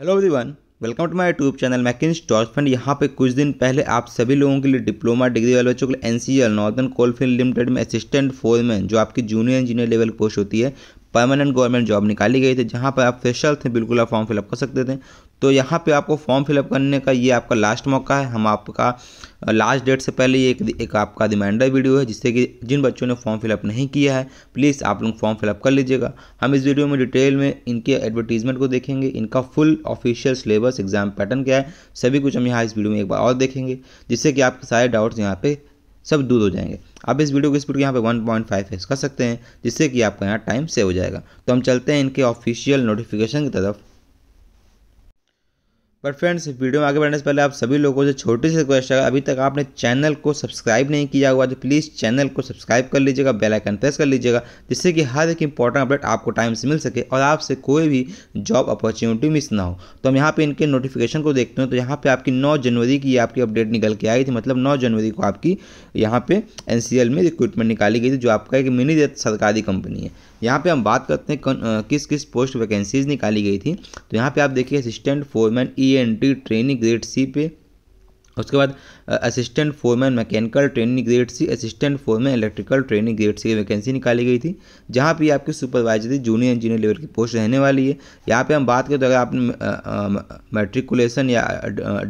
hello everyone welcome to my YouTube channel मैकिन स्टॉच फंड यहाँ पे कुछ दिन पहले आप सभी लोगों के लिए डिप्लोमा डिग्री वाले बच्चों के लिए एन नॉर्दर्न कोलफील्ड लिमिटेड में असिस्टेंट फोरमैन जो आपकी जूनियर इंजीनियर लेवल पोस्ट होती है परमानेंट गवर्नमेंट जॉब निकाली गई थी जहाँ पर आप फ्रेशर थे बिल्कुल आप फॉर्म फिलअप कर सकते थे तो यहाँ पे आपको फॉर्म फिलअप करने का ये आपका लास्ट मौका है हम आपका लास्ट डेट से पहले ये एक, एक आपका रिमाइंडर वीडियो है जिससे कि जिन बच्चों ने फॉर्म फिलअप नहीं किया है प्लीज़ आप लोग फॉर्म फिलअप कर लीजिएगा हम इस वीडियो में डिटेल में इनके एडवर्टीजमेंट को देखेंगे इनका full official syllabus exam pattern क्या है सभी कुछ हम यहाँ इस वीडियो में एक बार और देखेंगे जिससे कि आपके सारे डाउट्स यहाँ पर सब दूर हो जाएंगे आप इस वीडियो की स्पीड यहाँ पे 1.5 पॉइंट कर सकते हैं जिससे कि आपका यहाँ टाइम सेव हो जाएगा तो हम चलते हैं इनके ऑफिशियल नोटिफिकेशन की तरफ बट फ्रेंड्स वीडियो में आगे बढ़ने से पहले आप सभी लोगों से छोटी सी रिक्वेस्ट है अभी तक आपने चैनल को सब्सक्राइब नहीं किया हुआ तो प्लीज़ चैनल को सब्सक्राइब कर लीजिएगा बेल आइकन प्रेस कर लीजिएगा जिससे कि हर एक इंपॉर्टेंट अपडेट आपको टाइम से मिल सके और आपसे कोई भी जॉब अपॉर्चुनिटी मिस ना हो तो हम यहाँ पर इनके नोटिफिकेशन को देखते हैं तो यहाँ पर आपकी नौ जनवरी की आपकी अपडेट निकल के आई थी मतलब नौ जनवरी को आपकी यहाँ पर एन में रिक्रूटमेंट निकाली गई थी जो आपका एक मिनी सरकारी कंपनी है यहाँ पे हम बात करते हैं किस किस पोस्ट वैकेंसीज निकाली गई थी तो यहाँ पे आप देखिए assistant foreman E N T training grade C पे उसके बाद assistant foreman mechanical training grade C assistant foreman electrical training grade C की वैकेंसी निकाली गई थी जहाँ पे आपकी सुपरवाइजरी जूनियर इंजीनियर लेवल की पोस्ट रहने वाली है यहाँ पे हम बात करें तो अगर आपने मेट्रिकुलेशन या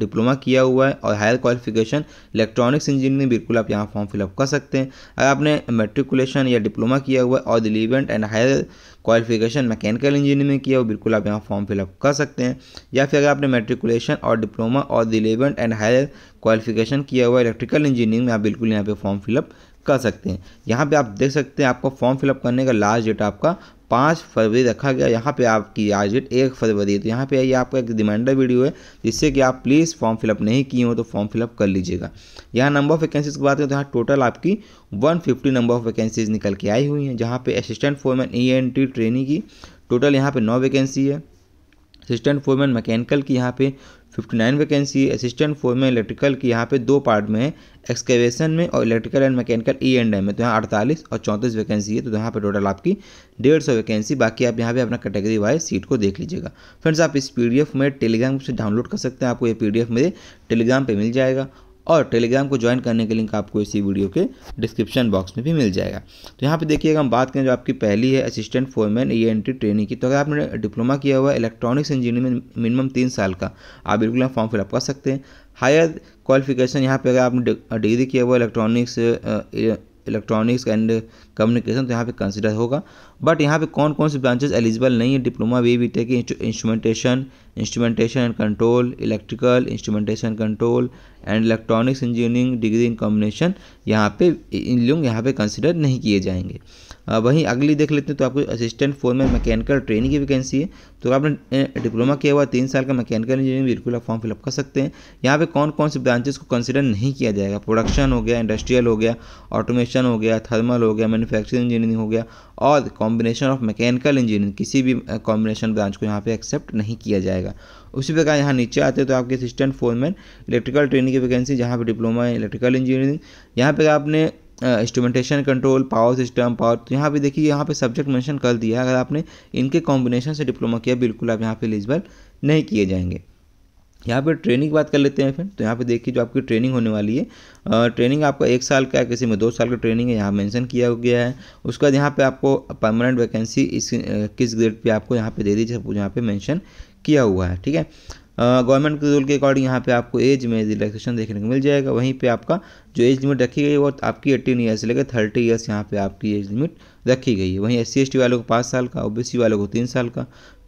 डिप्लोमा किया हुआ है और हायर क्वालिफिकेशन इलेक्ट्रॉनिक्स इंजीनियरिंग बिल्कुल आप यहाँ फॉर्म फिलअप कर सकते हैं अगर आपने मेट्रिकुलेशन या डिप्लोमा किया हुआ है और relevant and higher qualification mechanical engineering में किया हो बिल्कुल आप यहाँ फॉर्म फिलअप कर सकते हैं या फिर अगर आपने मेट्रिकुलेशन और डिप्लोमा और रिलेवेंट एंड हायर क्वालिफिकेशन किया हुआ इलेक्ट्रिकल इंजीनियरिंग में आप बिल्कुल यहाँ पर फॉर्म फिलअप कर सकते हैं यहाँ पे आप देख सकते हैं आपको फॉर्म फिलअप करने का लास्ट डेट आपका पाँच फरवरी रखा गया यहाँ पे आपकी आज डेट एक फरवरी तो यहाँ पे आइए आपका एक रिमाइंडर वीडियो है जिससे कि आप प्लीज़ फॉर्म फिलअप नहीं किए हो तो फॉर्म फिलअप कर लीजिएगा यहाँ नंबर ऑफ वैकेंसीज की बात करें तो यहाँ टोटल आपकी 150 नंबर ऑफ वैकेंसीज निकल के आई हुई हैं जहाँ पे assistant foreman E N T training की टोटल यहाँ पर नौ वैकेंसी है असिस्टेंट फोरमैन मैकेनिकल की यहाँ पे fifty nine vacancy assistant foreman electrical की यहाँ पे दो पार्ट में है एक्सकेवेशन में और electrical and mechanical E and M में तो यहाँ अड़तालीस और चौंतीस वैकेंसी है तो यहाँ पे टोटल आपकी डेढ़ सौ वैकेंसी बाकी आप यहाँ पे अपना कैटेगरी वाइज सीट को देख लीजिएगा फ्रेंड्स आप इस पीडीएफ में टेलीग्राम से डाउनलोड कर सकते हैं आपको ये पी एफ मेरे टेलीग्राम पर मिल जाएगा और टेलीग्राम को ज्वाइन करने के लिंक आपको इसी वीडियो के डिस्क्रिप्शन बॉक्स में भी मिल जाएगा तो यहाँ पे देखिएगा हम बात करें जो आपकी पहली है assistant foreman E N T training की तो अगर आपने डिप्लोमा किया हुआ है इलेक्ट्रॉनिक्स इंजीनियरिंग में मिनिमम तीन साल का आप बिल्कुल फॉर्म फिलअप कर सकते हैं हायर क्वालिफिकेशन यहाँ पे अगर आपने डिग्री किया हुआ इलेक्ट्रॉनिक्स इलेक्ट्रॉनिक्स एंड कम्युनिकेशन तो यहाँ पे कंसिडर होगा बट यहाँ पे कौन कौन से ब्रांचेज एलिजिबल नहीं है diploma B B tech instrumentation instrumentation and control electrical instrumentation control and electronics engineering degree in combination यहाँ पे इन लोग यहाँ पे कंसिडर नहीं किए जाएंगे वहीं अगली देख लेते हैं तो आपको assistant foreman mechanical training की वैकेंसी है तो आपने डिप्लोमा किया हुआ तीन साल का मैकेनिकल इंजीनियरिंग बिल्कुल आप फॉर्म फिलअप कर सकते हैं यहाँ पे कौन कौन से ब्रांचेस को कंसिडर नहीं किया जाएगा प्रोडक्शन हो गया इंडस्ट्रियल हो गया ऑटोमेशन हो गया थर्मल हो गया मैनुफैक्चरिंग इंजीनियरिंग हो गया और कॉम्बिनेशन ऑफ मैकेनिकल इंजीनियरिंग किसी भी कॉम्बिनेशन ब्रांच को यहाँ पर एक्सेप्ट नहीं किया जाएगा उसी प्रकार यहाँ नीचे आते हैं तो आपके असिस्टेंट फोरमैन इलेक्ट्रिकल ट्रेनिंग की वैकेंसी जहाँ पे डिप्लोमा है इलेक्ट्रिकल इंजीनियरिंग यहाँ पे आपने instrumentation control power system power तो यहाँ पर देखिए यहाँ पे सब्जेक्ट मेंशन कर दिया है अगर आपने इनके कॉम्बिनेशन से डिप्लोमा किया बिल्कुल आप यहाँ पे एलिजिबल नहीं किए जाएंगे यहाँ पे ट्रेनिंग की बात कर लेते हैं फिर तो यहाँ पे देखिए जो आपकी ट्रेनिंग होने वाली है ट्रेनिंग आपका एक साल का है किसी में दो साल का ट्रेनिंग है यहाँ मेंशन किया गया है उसके बाद यहाँ पे आपको परमानेंट वैकेंसी इस किस ग्रेड पे आपको यहाँ पे दे दीजिए जब यहाँ पे मेंशन किया हुआ है ठीक है गवर्नमेंट के रूल के अकॉर्डिंग यहाँ पे आपको एज में रिलैक्सेशन देखने को मिल जाएगा वहीं पे आपका जो एज लिमिट रखी गई है वो आपकी एट्टीन ईयर से लेकर थर्टी ईयर्स यहाँ पे आपकी एज लिमिट रखी गई है वहीं एस सी वालों को पाँच साल का ओ वालों को तीन साल का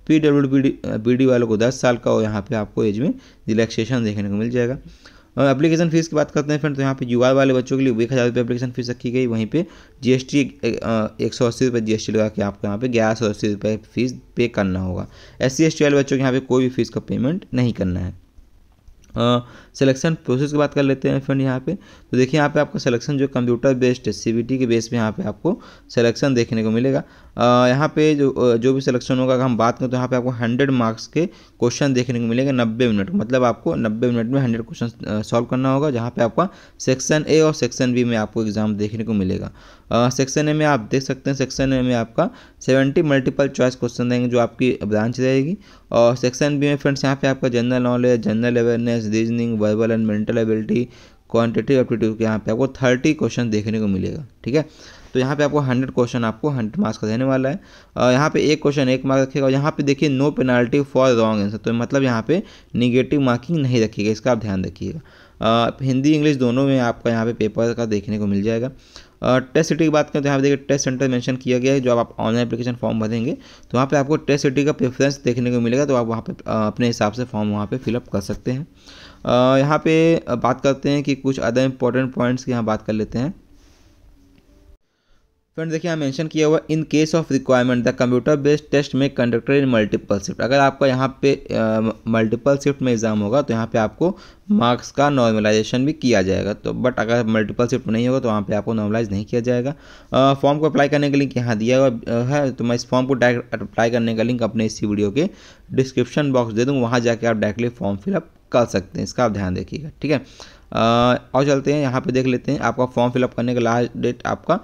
पी डब्ल्यू बी डी वालों को दस साल का और यहाँ पे आपको एज में रिलैक्सेशन देखने को मिल जाएगा एप्लीकेशन फीस की बात करते हैं फ्रेंड तो यहाँ पे यू वाले बच्चों के लिए एक हज़ार रुपये एप्लीकेशन फीस रखी गई वहीं पे जीएसटी एक सौ अस्सी रुपये जी लगा के आपको यहाँ पे ग्यारह सौ अस्सी रुपये फीस पे करना होगा एस सी वाले बच्चों के यहाँ पे कोई भी फीस का पेमेंट नहीं करना है सिलेक्शन प्रोसेस की बात कर लेते हैं फ्रेंड यहाँ पे तो देखिए यहाँ पे आपका सिलेक्शन जो कंप्यूटर बेस्ड है सीबीटी के बेस पे यहाँ पे आपको सिलेक्शन देखने को मिलेगा यहाँ पे जो जो भी सिलेक्शन होगा अगर हम बात करें तो यहाँ पे आपको हंड्रेड मार्क्स के क्वेश्चन देखने को मिलेंगे नब्बे मिनट मतलब आपको नब्बे मिनट में हंड्रेड क्वेश्चन सॉल्व करना होगा जहाँ पे आपका सेक्शन ए और सेक्शन बी में आपको एग्जाम देखने को मिलेगा सेक्शन ए में आप देख सकते हैं सेक्शन ए में आपका सेवेंटी मल्टीपल चॉइस क्वेश्चन देंगे जो आपकी ब्रांच रहेगी और सेक्शन बी में फ्रेंड्स यहाँ पे आपका general knowledge general awareness reasoning verbal and mental ability quantity aptitude के यहाँ पे आपको थर्टी क्वेश्चन देखने को मिलेगा ठीक है तो यहाँ पे आपको हंड्रेड क्वेश्चन आपको हंड्रेड मार्क्स का देने वाला है और यहाँ पे एक क्वेश्चन एक मार्क रखेगा और यहाँ पे देखिए no penalty for wrong answer तो मतलब यहाँ पे निगेटिव मार्किंग नहीं रखिएगा इसका आप ध्यान रखिएगा हिंदी इंग्लिश दोनों में आपका यहाँ पे पेपर का देखने को मिल जाएगा टेस्ट सिटी की बात करें तो यहाँ पर देखिए टेस्ट सेंटर मेंशन किया गया है जो आप ऑनलाइन एप्लीकेशन फॉर्म भरेंगे तो वहाँ पे आपको टेस्ट सिटी का प्रेफरेंस देखने को मिलेगा तो आप वहाँ पे अपने हिसाब से फॉर्म वहाँ पे फिलअप कर सकते हैं यहाँ पे बात करते हैं कि कुछ अदर इंपॉर्टेंट पॉइंट्स की यहाँ बात कर लेते हैं फ्रेंड देखिए यहाँ मेंशन किया हुआ in case of requirement the computer based test may conducted in multiple shift अगर आपका यहाँ पे मल्टीपल शिफ्ट में एग्ज़ाम होगा तो यहाँ पे आपको मार्क्स का नॉर्मलाइजेशन भी किया जाएगा तो बट अगर मल्टीपल शिफ्ट नहीं होगा तो वहाँ पे आपको नॉर्मलाइज नहीं किया जाएगा फॉर्म को अप्लाई करने का लिंक यहाँ दिया हुआ है तो मैं इस फॉर्म को डायरेक्ट अप्लाई करने का लिंक अपने इसी वीडियो के डिस्क्रिप्शन बॉक्स दे दूँ वहाँ जाके आप डायरेक्टली फॉर्म फिलअप कर सकते हैं इसका आप ध्यान रखिएगा ठीक है और चलते हैं यहाँ पे देख लेते हैं आपका फॉर्म फिलअप करने का लास्ट डेट आपका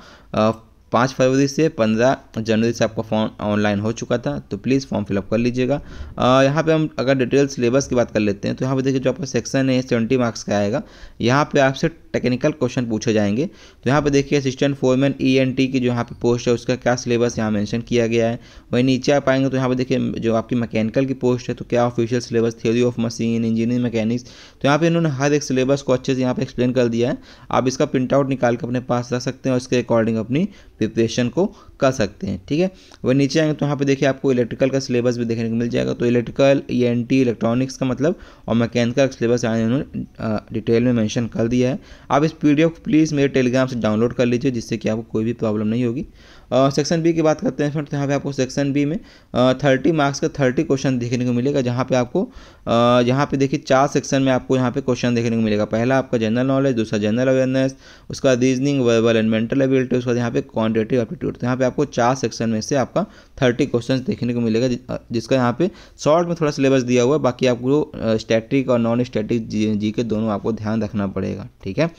पाँच फरवरी से पंद्रह जनवरी से आपका फॉर्म ऑनलाइन हो चुका था तो प्लीज़ फॉर्म फिलअप कर लीजिएगा यहाँ पे हम अगर डिटेल सिलेबस की बात कर लेते हैं तो यहाँ पे देखिए जो आपका सेक्शन है सेवेंटी मार्क्स का आएगा यहाँ पे आपसे टेक्निकल क्वेश्चन पूछे जाएंगे तो यहाँ पे देखिए assistant foreman E N T की जो यहाँ पे पोस्ट है उसका क्या सिलेबस यहाँ मेंशन किया गया है वहीं नीचे आप आएंगे तो यहाँ पे देखिए जो आपकी मैकेनिकल की पोस्ट है तो क्या official syllabus theory of machine engineering mechanics तो यहाँ पर इन्होंने हर एक सिलेबस को अच्छे से यहाँ पर एक्सप्लेन कर दिया है आप इसका प्रिंट आउट निकाल के अपने पास रख सकते हैं और इसके अकॉर्डिंग अपनी प्रिपरेशन को कर सकते हैं ठीक है वह नीचे आएंगे तो यहाँ पर देखिए आपको इलेक्ट्रिकल का सिलेबस भी देखने को मिल जाएगा तो electrical E N T electronics का मतलब और मैकेनिकल सिलेबस यहाँ इन्होंने डिटेल में मैंशन कर दिया है आप इस पी प्लीज़ मेरे टेलीग्राम से डाउनलोड कर लीजिए जिससे कि आपको कोई भी प्रॉब्लम नहीं होगी सेक्शन बी की बात करते हैं फ्रेंड तो यहाँ पे आपको सेक्शन बी में थर्टी मार्क्स का थर्टी क्वेश्चन देखने को मिलेगा जहाँ पे आपको यहाँ पे देखिए चार सेक्शन में आपको यहाँ पे क्वेश्चन देखने को मिलेगा पहला आपका जनरल नॉलेज दूसरा जनरल अवेयरनेस उसका reasoning verbal and mental ability उसका यहाँ पे क्वान्टिटिव एप्टीट्यूड तो यहाँ पे आपको चार सेक्शन में से आपका थर्टी क्वेश्चन देखने को मिलेगा जिसका यहाँ पे शॉर्ट में थोड़ा सिलेबस दिया हुआ है बाकी आपको स्टैटिक और नॉन स्टैटिक जी के दोनों आपको ध्यान रखना पड़ेगा ठीक है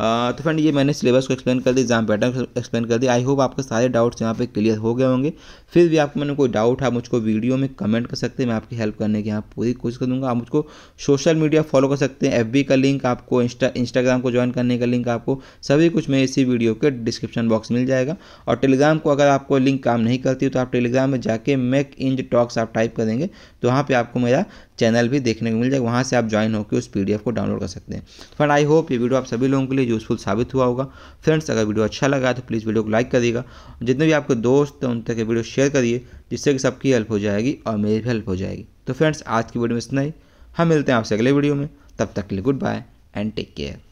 तो फ्रेंड ये मैंने सिलेबस को एक्सप्लेन कर दिया एग्जाम पैटर्न एक्सप्लेन कर दिया आई होप आपके सारे डाउट्स यहाँ पे क्लियर हो गए होंगे फिर भी आपको मैंने कोई डाउट है मुझको वीडियो में कमेंट कर सकते हैं मैं आपकी हेल्प करने की यहाँ पूरी कोशिश कर दूँगा आप मुझको सोशल मीडिया फॉलो कर सकते हैं एफ का लिंक आपको इंस्टा इंस्टाग्राम को ज्वाइन करने का लिंक आपको सभी कुछ मेरे इसी वीडियो के डिस्क्रिप्शन बॉक्स मिल जाएगा और टेलीग्राम को अगर आपको लिंक काम नहीं करती हो तो आप टेलीग्राम में जाके मेक इन टॉक्स आप टाइप करेंगे तो वहाँ पर आपको मेरा चैनल भी देखने को मिल जाएगा वहाँ से आप ज्वाइन होकर उस पी को डाउनलोड कर सकते हैं फ्रेंड आई होप ये वीडियो आप सभी लोगों के लिए यूज़फुल साबित हुआ होगा फ्रेंड्स अगर वीडियो अच्छा लगा तो प्लीज़ वीडियो को लाइक करिएगा जितने भी आपके दोस्त हैं उन तक वीडियो शेयर करिए जिससे कि सबकी हेल्प हो जाएगी और मेरी भी हेल्प हो जाएगी तो फ्रेंड्स आज की वीडियो में इतना ही हम मिलते हैं आपसे अगले वीडियो में तब तक के लिए good bye and take care